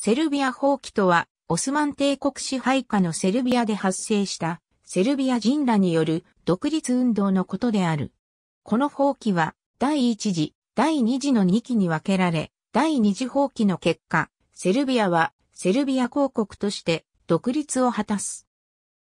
セルビア放棄とは、オスマン帝国支配下のセルビアで発生した、セルビア人らによる独立運動のことである。この放棄は、第一次、第二次の2期に分けられ、第二次放棄の結果、セルビアは、セルビア公国として独立を果たす。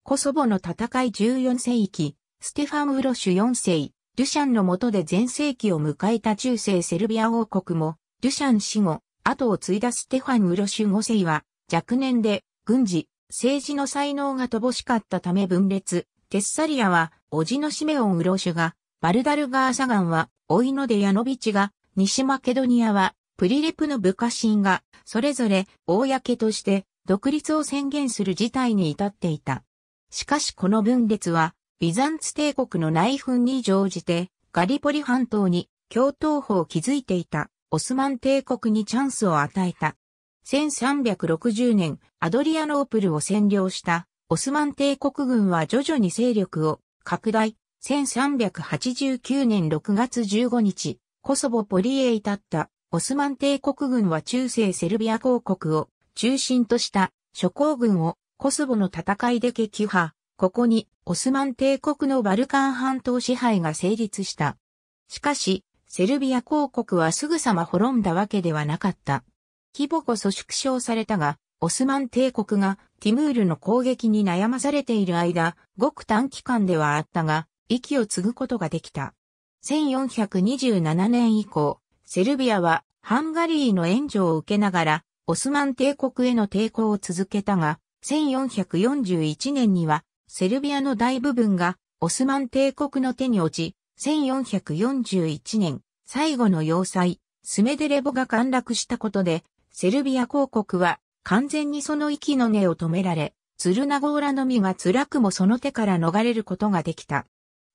コソボの戦い14世紀、ステファン・ウロシュ4世、デュシャンの下で全盛期を迎えた中世セルビア王国も、デュシャン死後、後を継いだステファン・ウロシュ5世は、若年で、軍事、政治の才能が乏しかったため分裂、テッサリアは、叔父のシメオン・ウロシュが、バルダルガーサガンは、甥いのデヤノビチが、西マケドニアは、プリレプの部下神が、それぞれ、公として、独立を宣言する事態に至っていた。しかしこの分裂は、ビザンツ帝国の内紛に乗じて、ガリポリ半島に、共闘法を築いていた。オスマン帝国にチャンスを与えた。1360年、アドリアノープルを占領したオスマン帝国軍は徐々に勢力を拡大。1389年6月15日、コソボポリエイ至ったオスマン帝国軍は中世セルビア公国を中心とした諸公軍をコソボの戦いで撃破。ここにオスマン帝国のバルカン半島支配が成立した。しかし、セルビア公国はすぐさま滅んだわけではなかった。規模こそ縮小されたが、オスマン帝国がティムールの攻撃に悩まされている間、ごく短期間ではあったが、息を継ぐことができた。1427年以降、セルビアはハンガリーの援助を受けながら、オスマン帝国への抵抗を続けたが、1441年には、セルビアの大部分がオスマン帝国の手に落ち、1441年、最後の要塞、スメデレボが陥落したことで、セルビア公国は完全にその息の根を止められ、ツルナゴーラのみが辛くもその手から逃れることができた。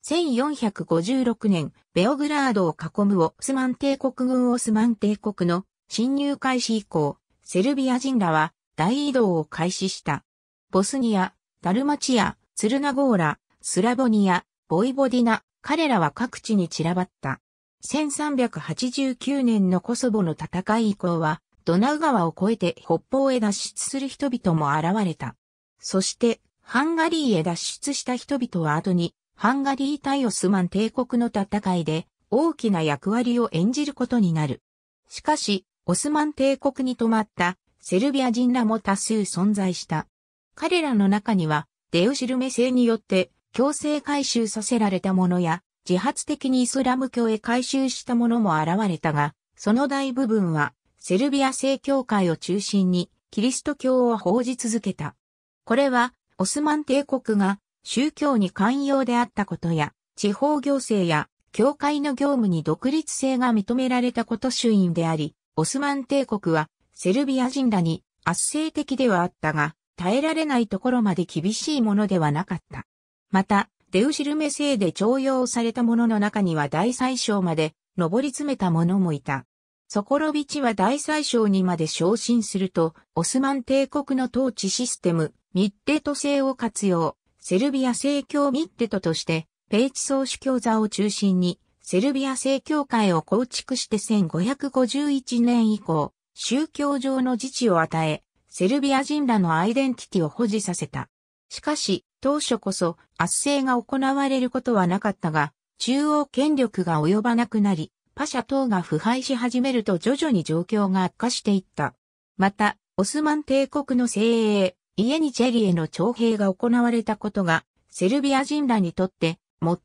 1456年、ベオグラードを囲むオスマン帝国軍オスマン帝国の侵入開始以降、セルビア人らは大移動を開始した。ボスニア、ダルマチア、ツルナゴーラ、スラボニア、ボイボディナ、彼らは各地に散らばった。1389年のコソボの戦い以降は、ドナウ川を越えて北方へ脱出する人々も現れた。そして、ハンガリーへ脱出した人々は後に、ハンガリー対オスマン帝国の戦いで、大きな役割を演じることになる。しかし、オスマン帝国に泊まったセルビア人らも多数存在した。彼らの中には、デウシルメ制によって強制回収させられたものや、自発的にイスラム教へ改宗したものも現れたが、その大部分はセルビア正教会を中心にキリスト教を報じ続けた。これはオスマン帝国が宗教に寛容であったことや、地方行政や教会の業務に独立性が認められたこと主因であり、オスマン帝国はセルビア人らに圧政的ではあったが、耐えられないところまで厳しいものではなかった。また、デウシルメ製で徴用された者の中には大宰相まで上り詰めた者もいた。ソコロビチは大宰相にまで昇進すると、オスマン帝国の統治システム、ミッテト制を活用、セルビア正教ミッテトとして、ペイチ総主教座を中心に、セルビア正教会を構築して1551年以降、宗教上の自治を与え、セルビア人らのアイデンティティを保持させた。しかし、当初こそ圧政が行われることはなかったが、中央権力が及ばなくなり、パシャ等が腐敗し始めると徐々に状況が悪化していった。また、オスマン帝国の精鋭、イエニチェリへの徴兵が行われたことが、セルビア人らにとって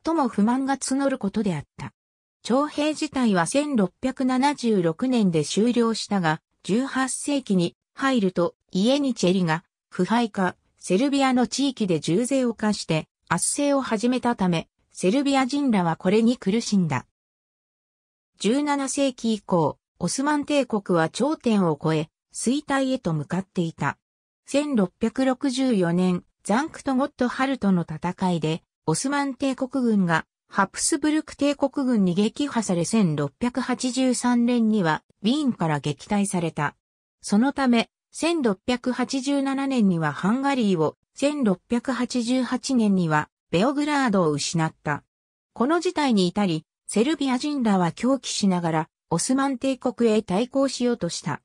最も不満が募ることであった。徴兵自体は1676年で終了したが、18世紀に入るとイエニチェリが腐敗化、セルビアの地域で重税を課して圧政を始めたため、セルビア人らはこれに苦しんだ。17世紀以降、オスマン帝国は頂点を超え、衰退へと向かっていた。1664年、ザンクト・ゴットハルトの戦いで、オスマン帝国軍がハプスブルク帝国軍に撃破され1683年にはウィーンから撃退された。そのため、1687年にはハンガリーを、1688年にはベオグラードを失った。この事態に至り、セルビア人らは狂気しながら、オスマン帝国へ対抗しようとした。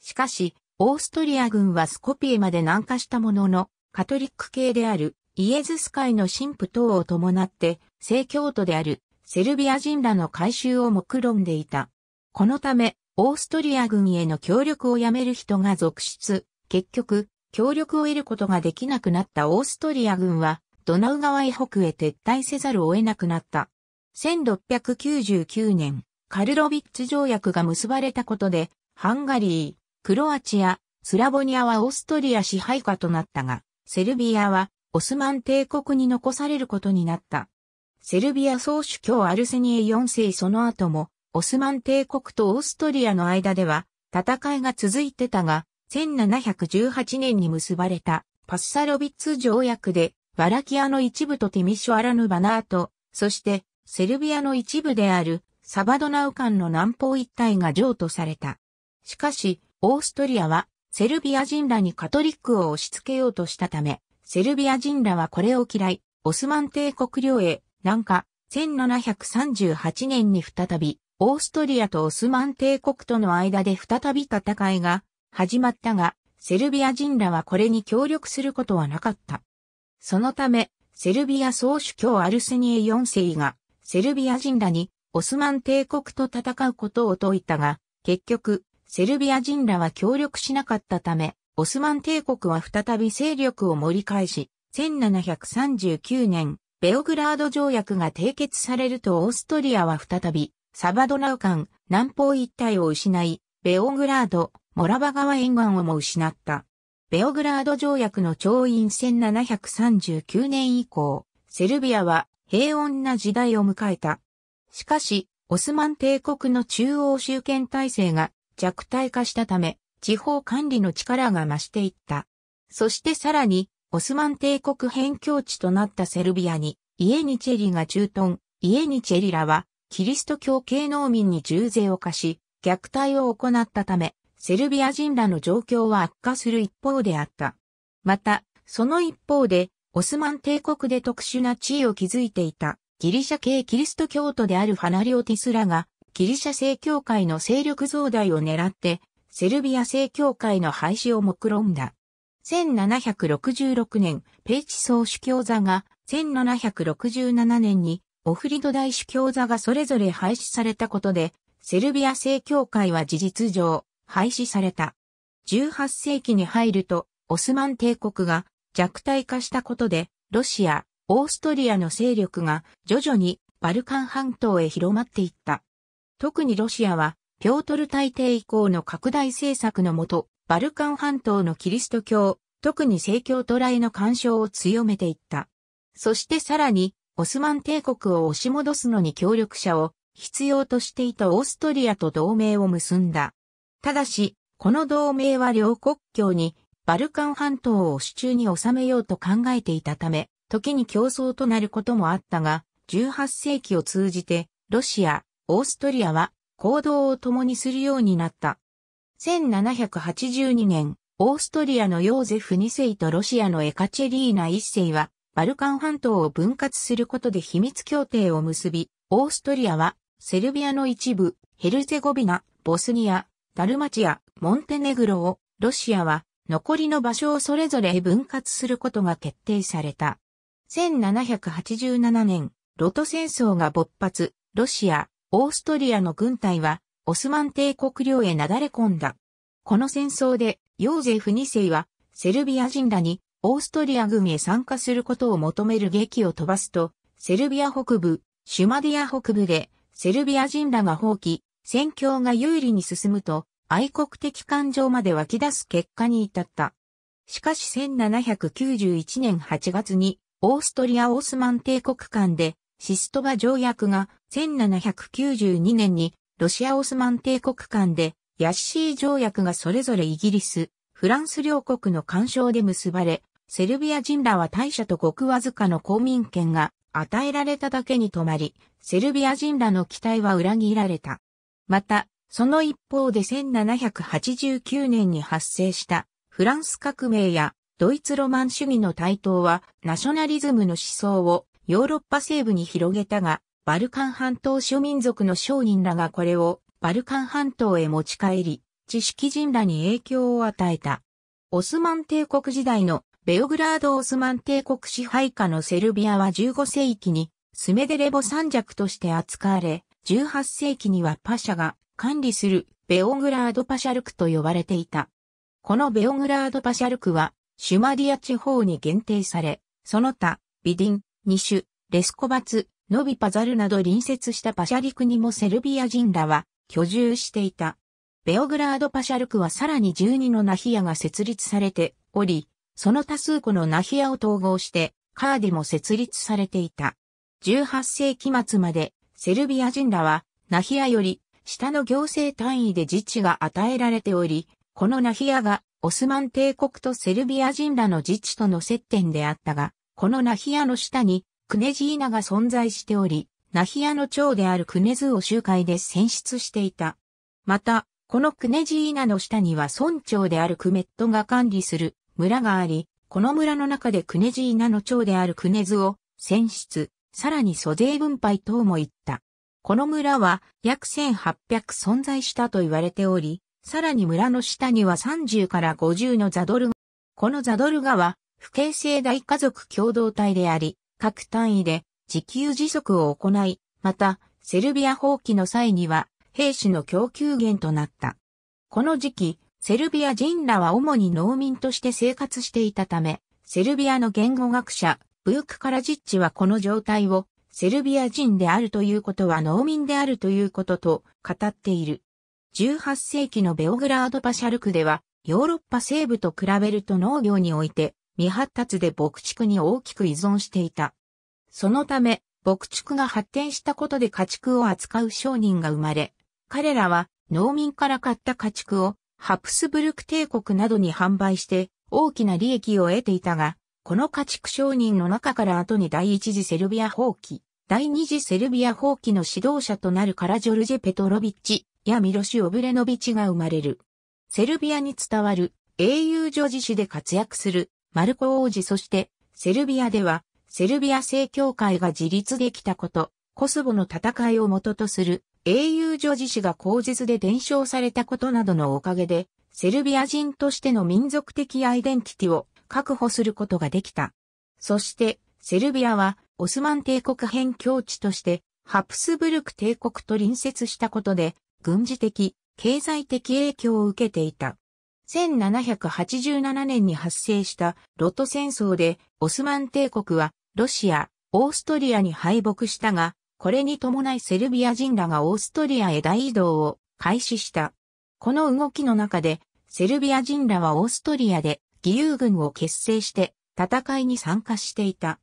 しかし、オーストリア軍はスコピエまで南下したものの、カトリック系であるイエズス会の神父等を伴って、聖教徒であるセルビア人らの改修を目論んでいた。このため、オーストリア軍への協力をやめる人が続出、結局、協力を得ることができなくなったオーストリア軍は、ドナウ川以北へ撤退せざるを得なくなった。1699年、カルロビッツ条約が結ばれたことで、ハンガリー、クロアチア、スラボニアはオーストリア支配下となったが、セルビアはオスマン帝国に残されることになった。セルビア総主教アルセニエ4世その後もオスマン帝国とオーストリアの間では戦いが続いてたが、1718年に結ばれたパッサロビッツ条約で、バラキアの一部とティミシュアラヌバナート、そしてセルビアの一部であるサバドナウ間の南方一帯が譲渡された。しかし、オーストリアはセルビア人らにカトリックを押し付けようとしたため、セルビア人らはこれを嫌い、オスマン帝国領へ、南下、1738年に再びオーストリアとオスマン帝国との間で再び戦いが始まったが、セルビア人らはこれに協力することはなかった。そのため、セルビア総主教アルセニエ4世が、セルビア人らにオスマン帝国と戦うことを説いたが、結局、セルビア人らは協力しなかったため、オスマン帝国は再び勢力を盛り返し、1739年、ベオグラード条約が締結されるとオーストリアは再びサバドナウ間、南方一帯を失い、ベオグラード、モラバ川沿岸をも失った。ベオグラード条約の調印1739年以降、セルビアは平穏な時代を迎えた。しかし、オスマン帝国の中央集権体制が弱体化したため、地方管理の力が増していった。そしてさらに、オスマン帝国辺境地となったセルビアに、イエニチェリが駐屯、イエニチェリラはキリスト教系農民に重税を課し、虐待を行ったため、セルビア人らの状況は悪化する一方であった。また、その一方で、オスマン帝国で特殊な地位を築いていた、ギリシャ系キリスト教徒であるファナリオティスらが、ギリシャ正教会の勢力増大を狙って、セルビア正教会の廃止を目論んだ。1766年、ペイチ総主教座が、1767年にオフリド大主教座がそれぞれ廃止されたことで、セルビア正教会は事実上、廃止された。18世紀に入ると、オスマン帝国が弱体化したことで、ロシア、オーストリアの勢力が徐々にバルカン半島へ広まっていった。特にロシアは、ピョートル大帝以降の拡大政策のもと、バルカン半島のキリスト教、特に聖教トラへの干渉を強めていった。そしてさらに、オスマン帝国を押し戻すのに協力者を必要としていたオーストリアと同盟を結んだ。ただし、この同盟は両国境にバルカン半島を手中に収めようと考えていたため、時に競争となることもあったが、18世紀を通じて、ロシア、オーストリアは行動を共にするようになった。1782年、オーストリアのヨーゼフ2世とロシアのエカチェリーナ1世は、バルカン半島を分割することで秘密協定を結び、オーストリアは、セルビアの一部、ヘルゼゴビナ、ボスニア、ダルマチア、モンテネグロを、ロシアは、残りの場所をそれぞれ分割することが決定された。1787年、ロト戦争が勃発、ロシア、オーストリアの軍隊は、オスマン帝国領へなだれ込んだ。この戦争で、ヨーゼフ2世は、セルビア人らにオーストリア軍へ参加することを求める劇を飛ばすと、セルビア北部、シュマディア北部で、セルビア人らが放棄、戦況が有利に進むと、愛国的感情まで湧き出す結果に至った。しかし1791年8月に、オーストリア・オスマン帝国間で、シストバ条約が1792年にロシア・オスマン帝国間でヤッシー条約がそれぞれイギリス、フランス両国の干渉で結ばれ、セルビア人らは大社とごくわずかの公民権が与えられただけに止まり、セルビア人らの期待は裏切られた。また、その一方で1789年に発生したフランス革命やドイツロマン主義の台頭はナショナリズムの思想をヨーロッパ西部に広げたが、バルカン半島諸民族の商人らがこれをバルカン半島へ持ち帰り、知識人らに影響を与えた。オスマン帝国時代のベオグラード・オスマン帝国支配下のセルビアは15世紀にスメデレボ三尺として扱われ、18世紀にはパシャが管理するベオグラード・パシャルクと呼ばれていた。このベオグラード・パシャルクはシュマディア地方に限定され、その他、ビディン、ニシュ、レスコバツ、ノビパザルなど隣接したパシャ陸にもセルビア人らは居住していた。ベオグラードパシャルクはさらに12のナヒアが設立されており、その多数個のナヒアを統合して、カーディも設立されていた。18世紀末まで、セルビア人らは、ナヒアより、下の行政単位で自治が与えられており、このナヒアが、オスマン帝国とセルビア人らの自治との接点であったが、このナヒアの下に、クネジーナが存在しており、ナヒアの長であるクネズを集会で選出していた。また、このクネジーナの下には村長であるクメットが管理する村があり、この村の中でクネジーナの長であるクネズを選出、さらに租税分配等も言った。この村は約1800存在したと言われており、さらに村の下には30から50のザドルガ。このザドルガは、不形成大家族共同体であり、各単位で自給自足を行い、また、セルビア放棄の際には、兵士の供給源となった。この時期、セルビア人らは主に農民として生活していたため、セルビアの言語学者、ブーク・カラジッチはこの状態を、セルビア人であるということは農民であるということと語っている。18世紀のベオグラード・パシャルクでは、ヨーロッパ西部と比べると農業において、未発達で牧畜に大きく依存していた。そのため、牧畜が発展したことで家畜を扱う商人が生まれ、彼らは農民から買った家畜をハプスブルク帝国などに販売して大きな利益を得ていたが、この家畜商人の中から後に第一次セルビア放棄、第二次セルビア放棄の指導者となるカラジョルジェ・ペトロビッチやミロシ・オブレノビッチが生まれる。セルビアに伝わる英雄女子誌で活躍するマルコ王子そしてセルビアではセルビア正教会が自立できたこと、コスボの戦いを元とする英雄女子史が口実で伝承されたことなどのおかげで、セルビア人としての民族的アイデンティティを確保することができた。そして、セルビアは、オスマン帝国辺境地として、ハプスブルク帝国と隣接したことで、軍事的、経済的影響を受けていた。1787年に発生したロト戦争で、オスマン帝国は、ロシア、オーストリアに敗北したが、これに伴いセルビア人らがオーストリアへ大移動を開始した。この動きの中で、セルビア人らはオーストリアで義勇軍を結成して戦いに参加していた。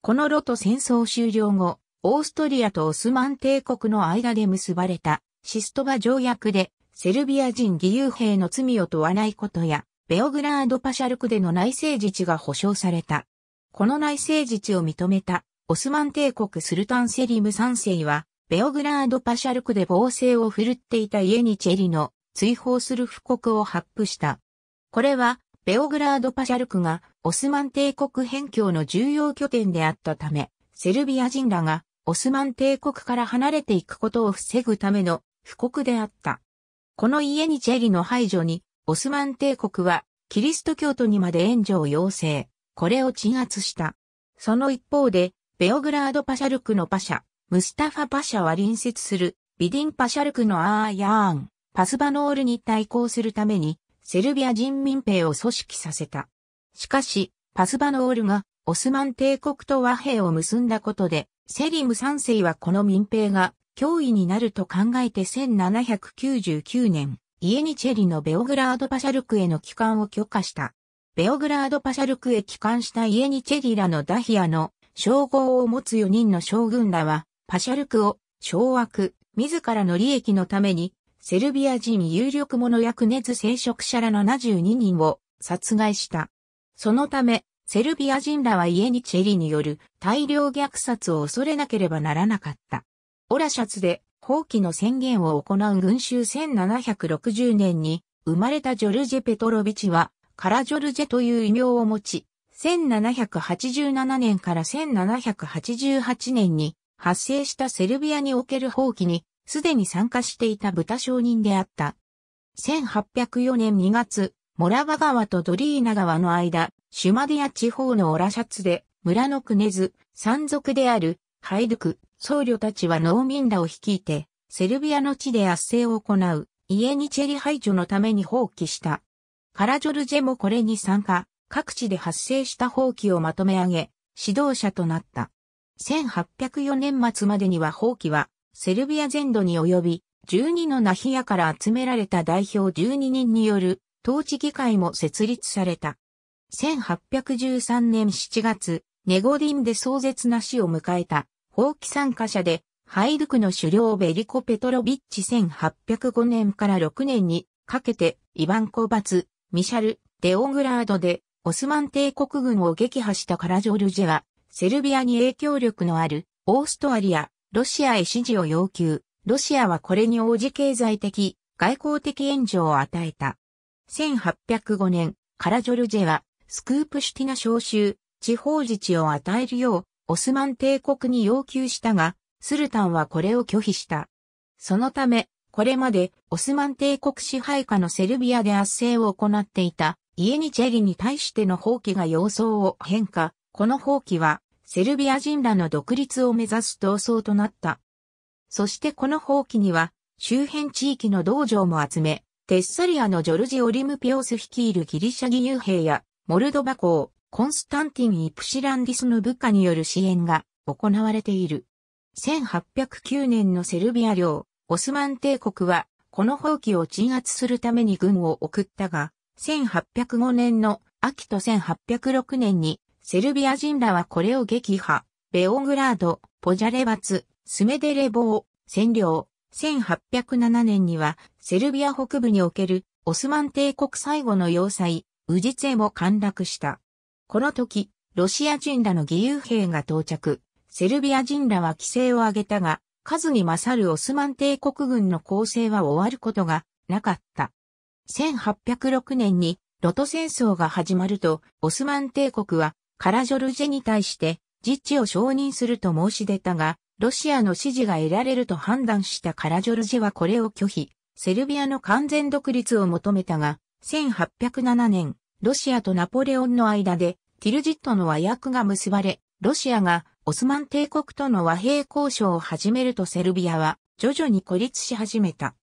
このロト戦争終了後、オーストリアとオスマン帝国の間で結ばれたシストバ条約でセルビア人義勇兵の罪を問わないことや、ベオグラードパシャルクでの内政自治が保障された。この内政自治を認めたオスマン帝国スルタンセリム3世は、ベオグラードパシャルクで暴政を振るっていたイエニチェリの追放する布告を発布した。これは、ベオグラードパシャルクがオスマン帝国辺境の重要拠点であったため、セルビア人らがオスマン帝国から離れていくことを防ぐための布告であった。このイエニチェリの排除に、オスマン帝国はキリスト教徒にまで援助を要請。これを鎮圧した。その一方で、ベオグラードパシャルクのパシャ、ムスタファパシャは隣接するビディンパシャルクのアーヤーン、パスバノールに対抗するためにセルビア人民兵を組織させた。しかし、パスバノールがオスマン帝国と和平を結んだことで、セリム3世はこの民兵が脅威になると考えて1799年、イエニチェリのベオグラードパシャルクへの帰還を許可した。ベオグラードパシャルクへ帰還したイエニチェリラのダヒアの称号を持つ4人の将軍らは、パシャルクを掌握、自らの利益のために、セルビア人有力者役熱聖職者ら72人を殺害した。そのため、セルビア人らは家にチェリによる大量虐殺を恐れなければならなかった。オラシャツで放棄の宣言を行う群衆1760年に生まれたジョルジェ・ペトロビチは、カラジョルジェという異名を持ち、1787年から1788年に発生したセルビアにおける放棄にすでに参加していた豚商人であった。1804年2月、モラバ川とドリーナ川の間、シュマディア地方のオラシャツで、村のクネズ、山賊である、ハイドク、僧侶たちは農民らを率いて、セルビアの地で圧政を行う、イエニチェリ排除のために放棄した。カラジョルジェもこれに参加、各地で発生した放棄をまとめ上げ、指導者となった。1804年末までには放棄は、セルビア全土に及び、12のナヒアから集められた代表12人による、統治議会も設立された。1813年7月、ネゴディンで壮絶な死を迎えた、放棄参加者で、ハイドゥクの首領ベリコ・ペトロビッチ1805年から6年にかけて、イバンコバツ、ミシャル、デオングラードで、オスマン帝国軍を撃破したカラジョルジェは、セルビアに影響力のあるオーストアリア、ロシアへ支持を要求。ロシアはこれに応じ経済的、外交的援助を与えた。1805年、カラジョルジェは、スクープシュティナ召集、地方自治を与えるよう、オスマン帝国に要求したが、スルタンはこれを拒否した。そのため、これまでオスマン帝国支配下のセルビアで圧政を行っていたイエニチェリに対しての放棄が様相を変化、この放棄は、セルビア人らの独立を目指す闘争となった。そしてこの放棄には、周辺地域の道場も集め、テッサリアのジョルジオリムピオス率いるギリシャ義勇兵や、モルドバ公、コンスタンティン・イプシランディスの部下による支援が行われている。1809年のセルビア領、オスマン帝国は、この放棄を鎮圧するために軍を送ったが、1805年の秋と1806年に、セルビア人らはこれを撃破、ベオグラード、ポジャレバツ、スメデレボを占領。1807年には、セルビア北部におけるオスマン帝国最後の要塞、ウジツェも陥落した。この時、ロシア人らの義勇兵が到着。セルビア人らは規制を上げたが、数に勝るオスマン帝国軍の攻勢は終わることがなかった。1806年にロト戦争が始まると、オスマン帝国はカラジョルジェに対して実地を承認すると申し出たが、ロシアの支持が得られると判断したカラジョルジェはこれを拒否、セルビアの完全独立を求めたが、1807年、ロシアとナポレオンの間でティルジットの和訳が結ばれ、ロシアがオスマン帝国との和平交渉を始めるとセルビアは徐々に孤立し始めた。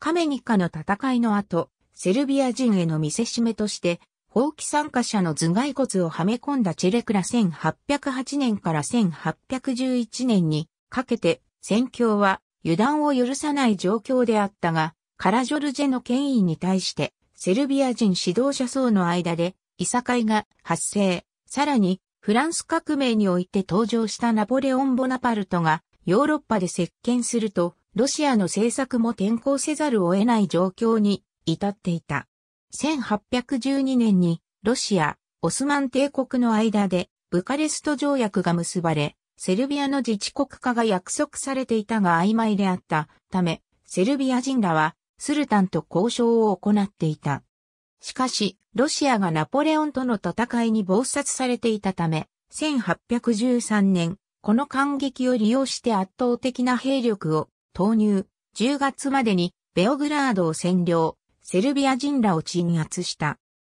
カメニカの戦いの後、セルビア人への見せしめとして、放棄参加者の頭蓋骨をはめ込んだチェレクラ1808年から1811年にかけて戦況は油断を許さない状況であったが、カラジョルジェの権威に対してセルビア人指導者層の間でいさかいが発生、さらにフランス革命において登場したナポレオン・ボナパルトがヨーロッパで接見するとロシアの政策も転向せざるを得ない状況に至っていた。1812年にロシア、オスマン帝国の間でブカレスト条約が結ばれ、セルビアの自治国化が約束されていたが曖昧であったため、セルビア人らはスルタンと交渉を行っていた。しかし、ロシアがナポレオンとの戦いに暴殺されていたため、1813年、この感激を利用して圧倒的な兵力を投入、10月までにベオグラードを占領、セルビア人らを鎮圧した。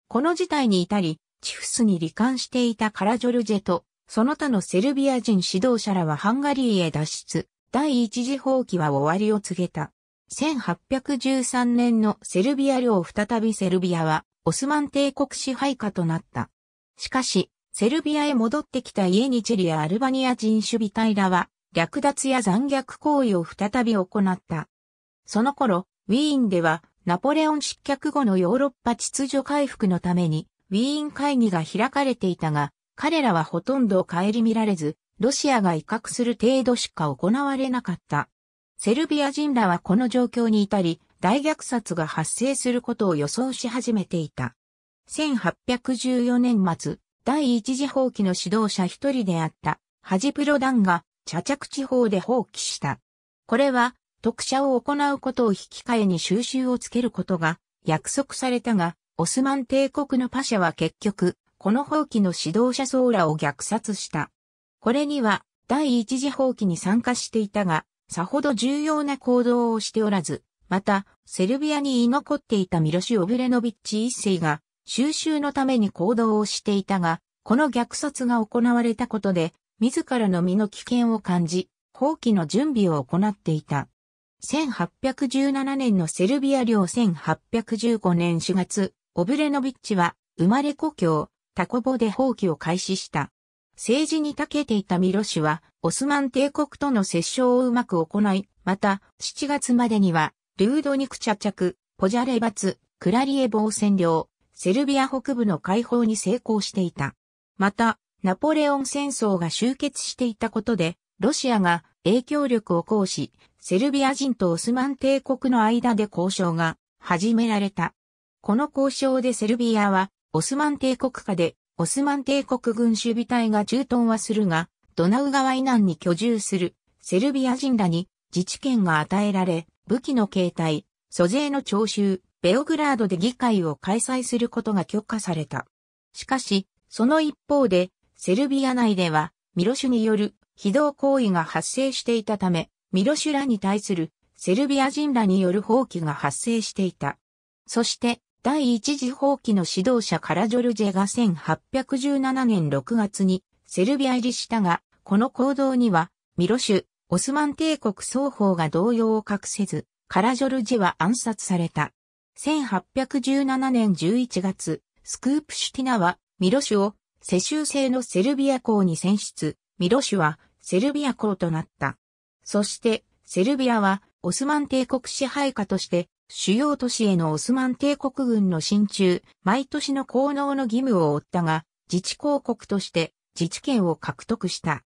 この事態に至り、チフスに罹患していたカラジョルジェと、その他のセルビア人指導者らはハンガリーへ脱出、第一次放棄は終わりを告げた。1813年のセルビア領再びセルビアは、オスマン帝国支配下となった。しかし、セルビアへ戻ってきたイエニチェリア・アルバニア人守備隊らは、略奪や残虐行為を再び行った。その頃、ウィーンでは、ナポレオン失脚後のヨーロッパ秩序回復のために、ウィーン会議が開かれていたが、彼らはほとんど帰り見られず、ロシアが威嚇する程度しか行われなかった。セルビア人らはこの状況に至り、大虐殺が発生することを予想し始めていた。1814年末、第一次放棄の指導者一人であった、ハジプロダンが茶着地方で放棄した。これは、特赦を行うことを引き換えに収集をつけることが約束されたが、オスマン帝国のパシャは結局、この放棄の指導者層らを虐殺した。これには、第一次放棄に参加していたが、さほど重要な行動をしておらず、また、セルビアに居残っていたミロシ・オブレノビッチ一世が、収集のために行動をしていたが、この虐殺が行われたことで、自らの身の危険を感じ、放棄の準備を行っていた。1817年のセルビア領1815年4月、オブレノビッチは生まれ故郷、タコボで放棄を開始した。政治に長けていたミロ氏は、オスマン帝国との折衝をうまく行い、また、7月までには、ルードニクチャ着、ポジャレバツ、クラリエ防占領、セルビア北部の解放に成功していた。また、ナポレオン戦争が終結していたことで、ロシアが影響力を行使、セルビア人とオスマン帝国の間で交渉が始められた。この交渉でセルビアは、オスマン帝国下で、オスマン帝国軍守備隊が駐屯はするが、ドナウ川以南に居住するセルビア人らに自治権が与えられ、武器の携帯、租税の徴収、ベオグラードで議会を開催することが許可された。しかし、その一方で、セルビア内では、ミロシュによる非道行為が発生していたため、ミロシュらに対するセルビア人らによる放棄が発生していた。そして、第一次放棄の指導者カラジョルジェが1817年6月にセルビア入りしたが、この行動には、ミロシュ、オスマン帝国双方が動揺を隠せず、カラジョルジェは暗殺された。1817年11月、スクープシュティナは、ミロシュを世襲制のセルビア校に選出、ミロシュはセルビア校となった。そして、セルビアはオスマン帝国支配下として、主要都市へのオスマン帝国軍の進駐、毎年の効能の義務を負ったが、自治公国として自治権を獲得した。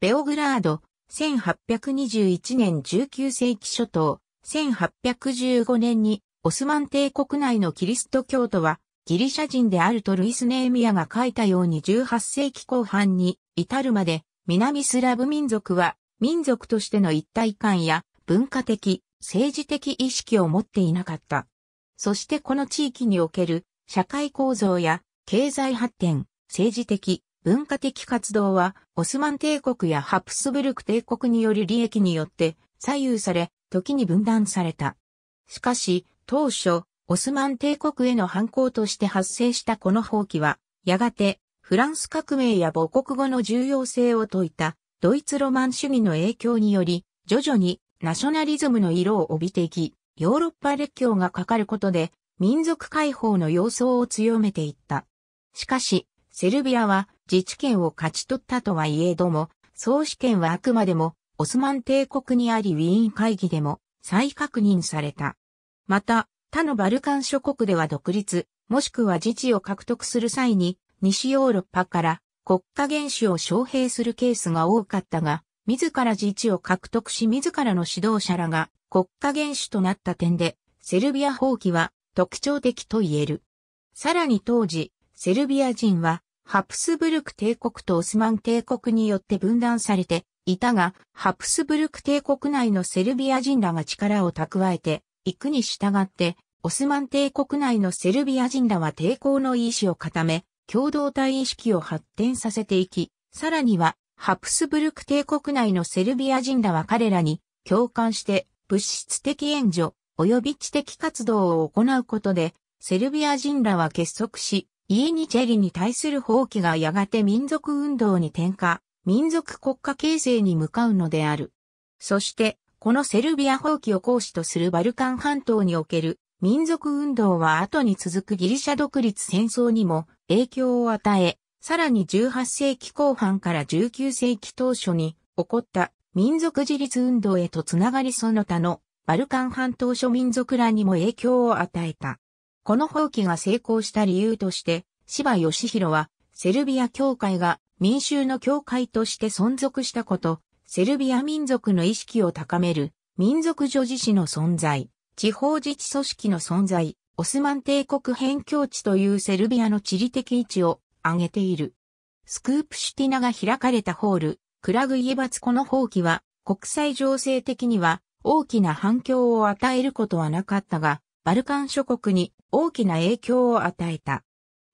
ベオグラード、1821年19世紀初頭、1815年にオスマン帝国内のキリスト教徒はギリシャ人であるとルイス・ネーミアが書いたように18世紀後半に至るまで南スラブ民族は民族としての一体感や文化的、政治的意識を持っていなかった。そしてこの地域における社会構造や経済発展、政治的、文化的活動はオスマン帝国やハプスブルク帝国による利益によって左右され、時に分断された。しかし、当初、オスマン帝国への反抗として発生したこの放棄は、やがて、フランス革命や母国語の重要性を説いた、ドイツロマン主義の影響により、徐々にナショナリズムの色を帯びていき、ヨーロッパ列強がかかることで、民族解放の様相を強めていった。しかし、セルビアは自治権を勝ち取ったとはいえども、総主権はあくまでもオスマン帝国にありウィーン会議でも再確認された。また、他のバルカン諸国では独立、もしくは自治を獲得する際に、西ヨーロッパから国家元首を招聘するケースが多かったが、自ら自治を獲得し自らの指導者らが国家元首となった点で、セルビア放棄は特徴的と言える。さらに当時、セルビア人はハプスブルク帝国とオスマン帝国によって分断されていたが、ハプスブルク帝国内のセルビア人らが力を蓄えて、行くに従ってオスマン帝国内のセルビア人らは抵抗の意志を固め、共同体意識を発展させていき、さらには、ハプスブルク帝国内のセルビア人らは彼らに共感して物質的援助及び知的活動を行うことで、セルビア人らは結束し、イーニチェリに対する放棄がやがて民族運動に転化、民族国家形成に向かうのである。そして、このセルビア放棄を行使とするバルカン半島における民族運動は後に続くギリシャ独立戦争にも影響を与え、さらに18世紀後半から19世紀当初に起こった民族自立運動へとつながりその他のバルカン半島諸民族らにも影響を与えた。この放棄が成功した理由として、芝義弘はセルビア教会が民衆の教会として存続したこと、セルビア民族の意識を高める民族女子士の存在。地方自治組織の存在、オスマン帝国辺境地というセルビアの地理的位置を挙げている。スクープシュティナが開かれたホール、クラグイエバツコの放棄は、国際情勢的には大きな反響を与えることはなかったが、バルカン諸国に大きな影響を与えた。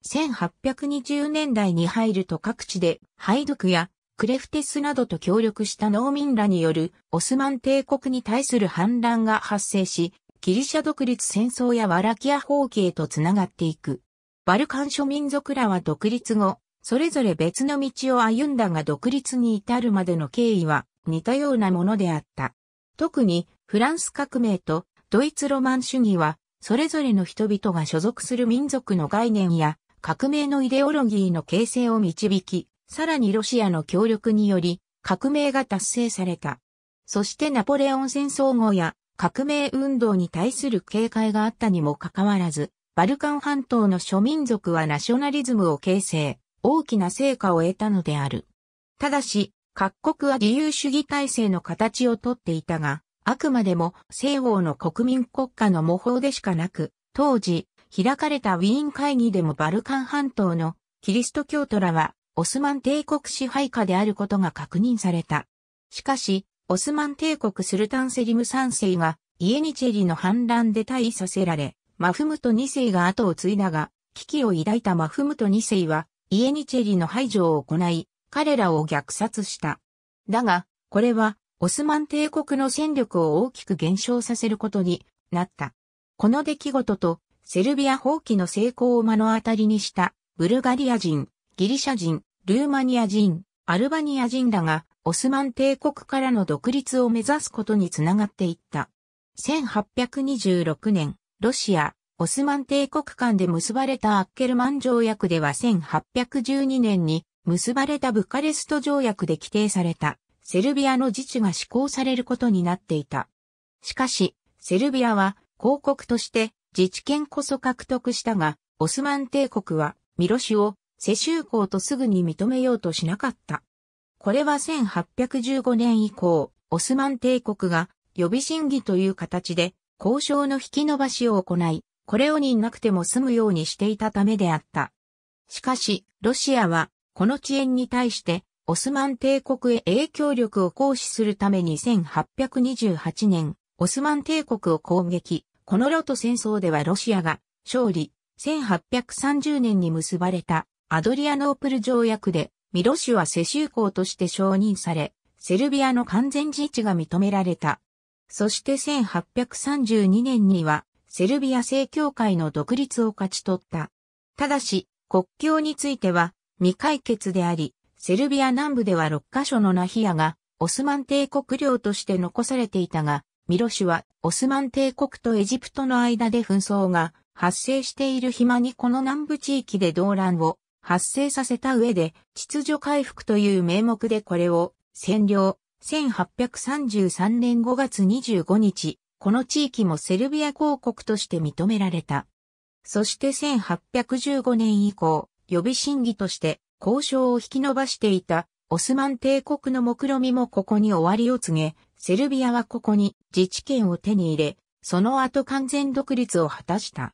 1820年代に入ると各地でハイドクやクレフテスなどと協力した農民らによるオスマン帝国に対する反乱が発生し、ギリシャ独立戦争やワラキア放棄へと繋がっていく。バルカン諸民族らは独立後、それぞれ別の道を歩んだが独立に至るまでの経緯は似たようなものであった。特にフランス革命とドイツロマン主義は、それぞれの人々が所属する民族の概念や革命のイデオロギーの形成を導き、さらにロシアの協力により革命が達成された。そしてナポレオン戦争後や革命運動に対する警戒があったにもかかわらず、バルカン半島の諸民族はナショナリズムを形成、大きな成果を得たのである。ただし、各国は自由主義体制の形をとっていたが、あくまでも西欧の国民国家の模倣でしかなく、当時、開かれたウィーン会議でもバルカン半島のキリスト教徒らはオスマン帝国支配下であることが確認された。しかし、オスマン帝国スルタンセリム3世が、イエニチェリの反乱で退位させられ、マフムト2世が後を継いだが、危機を抱いたマフムト2世は、イエニチェリの排除を行い、彼らを虐殺した。だが、これは、オスマン帝国の戦力を大きく減少させることになった。この出来事と、セルビア放棄の成功を目の当たりにした、ブルガリア人、ギリシャ人、ルーマニア人、アルバニア人らが、オスマン帝国からの独立を目指すことにつながっていった。1826年、ロシア、オスマン帝国間で結ばれたアッケルマン条約では1812年に結ばれたブカレスト条約で規定されたセルビアの自治が施行されることになっていた。しかし、セルビアは公国として自治権こそ獲得したが、オスマン帝国はミロシを世襲公とすぐに認めようとしなかった。これは1815年以降、オスマン帝国が予備審議という形で交渉の引き延ばしを行い、これを任なくても済むようにしていたためであった。しかし、ロシアは、この遅延に対して、オスマン帝国へ影響力を行使するために1828年、オスマン帝国を攻撃。このロト戦争ではロシアが勝利、1830年に結ばれたアドリアノープル条約でミロシュは世襲校として承認され、セルビアの完全自治が認められた。そして1832年には、セルビア正教会の独立を勝ち取った。ただし、国境については未解決であり、セルビア南部では6カ所のナヒアが、オスマン帝国領として残されていたが、ミロシュはオスマン帝国とエジプトの間で紛争が発生している暇にこの南部地域で動乱を発生させた上で、秩序回復という名目でこれを占領。1833年5月25日、この地域もセルビア公国として認められた。そして1815年以降、予備審議として交渉を引き延ばしていたオスマン帝国の目論みもここに終わりを告げ、セルビアはここに自治権を手に入れ、その後完全独立を果たした。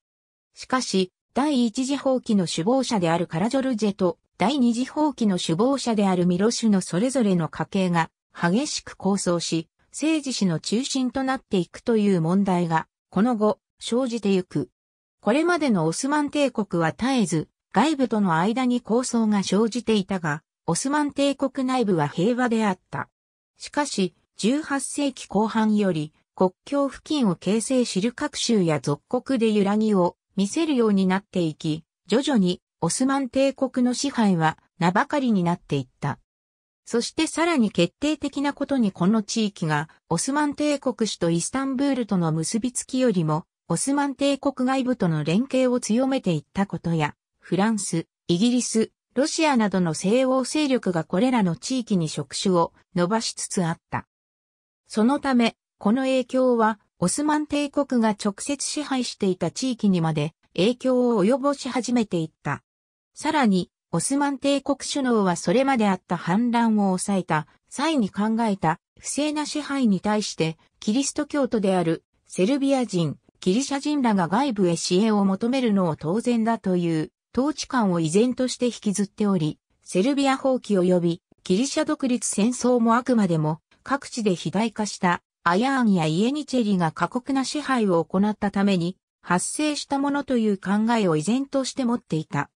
しかし、第一次放棄の首謀者であるカラジョルジェと、第二次放棄の首謀者であるミロシュのそれぞれの家系が激しく構想し、政治史の中心となっていくという問題が、この後、生じてゆく。これまでのオスマン帝国は絶えず、外部との間に構想が生じていたが、オスマン帝国内部は平和であった。しかし、18世紀後半より、国境付近を形成しる各州や属国で揺らぎを見せるようになっていき、徐々にオスマン帝国の支配は名ばかりになっていった。そしてさらに決定的なことにこの地域がオスマン帝国首都イスタンブールとの結びつきよりもオスマン帝国外部との連携を強めていったことや、フランス、イギリス、ロシアなどの西欧勢力がこれらの地域に触手を伸ばしつつあった。そのため、この影響はオスマン帝国が直接支配していた地域にまで影響を及ぼし始めていった。さらに、オスマン帝国首脳はそれまであった反乱を抑えた際に考えた不正な支配に対して、キリスト教徒であるセルビア人、ギリシャ人らが外部へ支援を求めるのを当然だという統治感を依然として引きずっており、セルビア放棄及びギリシャ独立戦争もあくまでも各地で肥大化したアヤーンやイエニチェリが過酷な支配を行ったために発生したものという考えを依然として持っていた。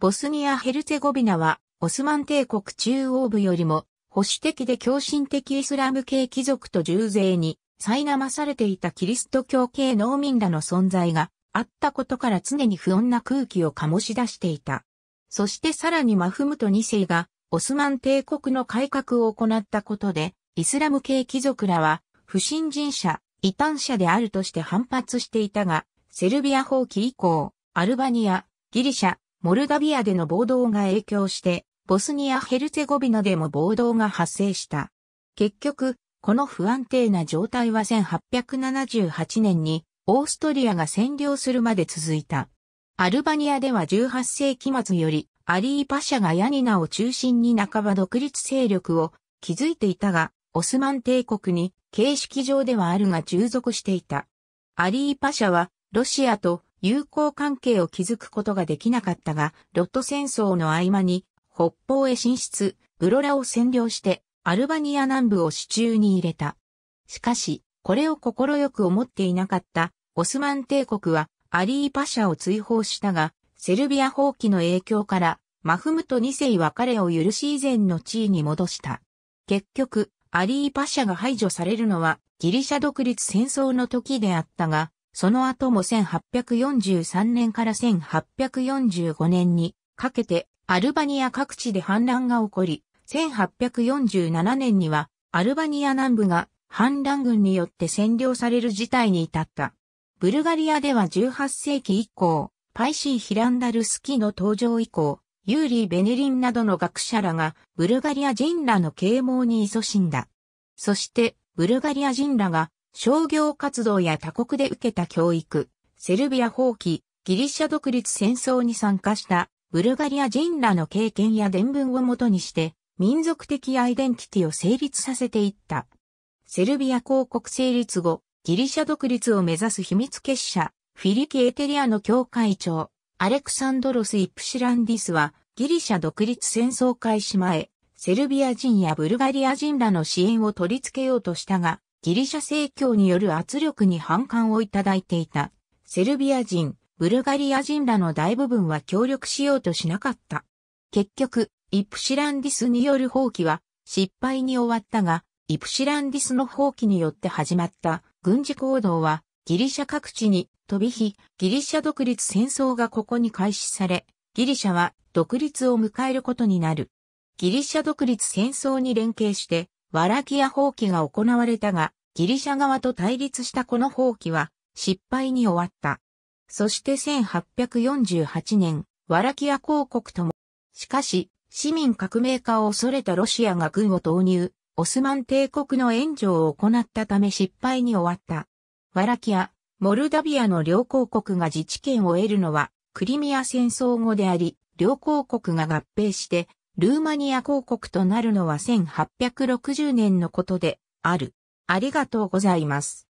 ボスニア・ヘルツェゴビナはオスマン帝国中央部よりも保守的で狂信的イスラム系貴族と重税に苛まされていたキリスト教系農民らの存在があったことから常に不穏な空気を醸し出していた。そしてさらにマフムト2世がオスマン帝国の改革を行ったことで、イスラム系貴族らは不信心者、異端者であるとして反発していたが、セルビア放棄以降、アルバニア、ギリシャ、モルダビアでの暴動が影響して、ボスニア・ヘルツェゴビナでも暴動が発生した。結局、この不安定な状態は1878年にオーストリアが占領するまで続いた。アルバニアでは18世紀末よりアリーパシャがヤニナを中心に半ば独立勢力を築いていたが、オスマン帝国に形式上ではあるが従属していた。アリーパシャはロシアと友好関係を築くことができなかったが、ロット戦争の合間に北方へ進出、ウロラを占領してアルバニア南部を支柱に入れた。しかし、これを快く思っていなかったオスマン帝国はアリーパシャを追放したが、セルビア放棄の影響からマフムト2世は彼を許し以前の地位に戻した。結局、アリーパシャが排除されるのはギリシャ独立戦争の時であったが、その後も1843年から1845年にかけてアルバニア各地で反乱が起こり、1847年にはアルバニア南部が反乱軍によって占領される事態に至った。ブルガリアでは18世紀以降、パイシー・ヒランダルスキの登場以降、ユーリー・ベネリンなどの学者らが、ブルガリア人らの啓蒙に勤しんだ。そして、ブルガリア人らが、商業活動や他国で受けた教育、セルビア放棄、ギリシャ独立戦争に参加した、ブルガリア人らの経験や伝聞をもとにして、民族的アイデンティティを成立させていった。セルビア公国成立後、ギリシャ独立を目指す秘密結社、フィリキ・エテリアの教会長、アレクサンドロス・イプシランディスは、ギリシャ独立戦争開始前、セルビア人やブルガリア人らの支援を取り付けようとしたが、ギリシャ正教による圧力に反感をいただいていた。セルビア人、ブルガリア人らの大部分は協力しようとしなかった。結局、イプシランディスによる放棄は失敗に終わったが、イプシランディスの放棄によって始まった軍事行動はギリシャ各地に飛び火、ギリシャ独立戦争がここに開始され、ギリシャは独立を迎えることになる。ギリシャ独立戦争に連携して、ワラキア放棄が行われたが、ギリシャ側と対立したこの放棄は失敗に終わった。そして1848年、ワラキア公国とも、しかし、市民革命化を恐れたロシアが軍を投入、オスマン帝国の援助を行ったため失敗に終わった。ワラキア、モルダビアの両公国が自治権を得るのは、クリミア戦争後であり、両公国が合併して、ルーマニア公国となるのは1860年のことである。ありがとうございます。